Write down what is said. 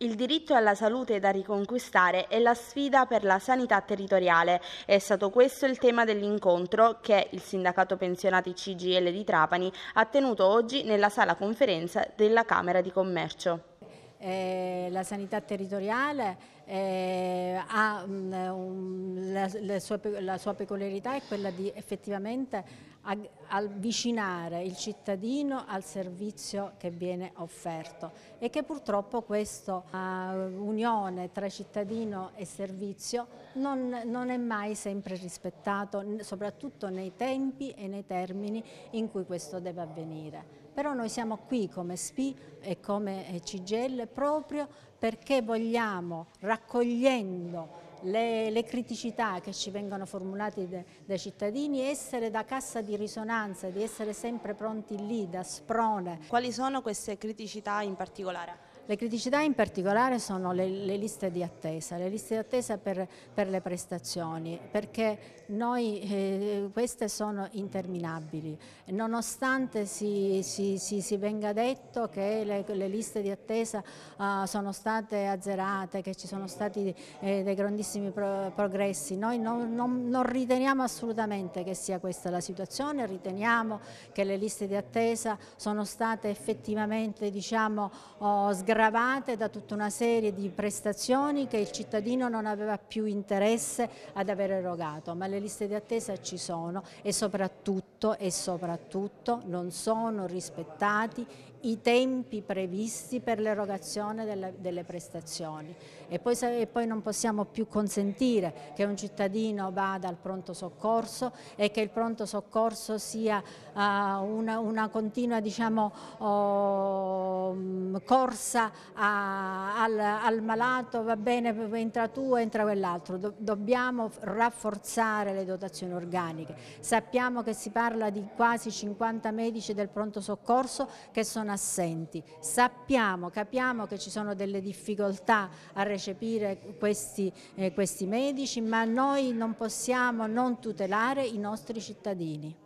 Il diritto alla salute da riconquistare è la sfida per la sanità territoriale. È stato questo il tema dell'incontro che il sindacato pensionati CGL di Trapani ha tenuto oggi nella sala conferenza della Camera di Commercio. Eh, la sanità territoriale eh, ha, mh, mm, un, la, la, sua, la, sua, peculiarità è quella di effettivamente avvicinare il cittadino al servizio che viene offerto e che purtroppo questa uh, eh, unione tra cittadino e servizio non, non è mai sempre rispettato, soprattutto nei tempi e nei termini in cui questo deve avvenire però noi siamo qui come SPI e come eh, CGL proprio perché vogliamo, raccogliendo le, le, criticità che ci vengono formulate dai cittadini, essere da cassa di risonanza, di essere sempre pronti lì, da sprone. Quali sono queste criticità in particolare? Le criticità in particolare sono le, le liste di attesa, le liste di attesa per, per le prestazioni, perché noi, eh, queste sono interminabili, nonostante si, si, si, si venga detto che le, le liste di attesa eh, sono state azzerate, che ci sono stati eh, dei grandissimi pro, progressi, noi non, non, non riteniamo assolutamente che sia questa la situazione, riteniamo che le liste di attesa sono state effettivamente diciamo, oh, sgradate gravate da tutta una serie di prestazioni che il cittadino non aveva più interesse ad aver erogato, ma le liste di attesa ci sono e soprattutto tutto e soprattutto non sono rispettati i tempi previsti per l'erogazione delle, delle, prestazioni e poi, e poi, non possiamo più consentire che un cittadino vada al pronto soccorso e che il pronto soccorso sia uh, una, una, continua diciamo, oh, corsa a, al, al, malato, va bene, entra tu, entra quell'altro, Do, dobbiamo rafforzare le dotazioni organiche, sappiamo che si parla parla di quasi 50 medici del pronto soccorso che sono assenti. Sappiamo, capiamo che ci sono delle difficoltà a recepire questi, eh, questi medici, ma noi non possiamo non tutelare i nostri cittadini.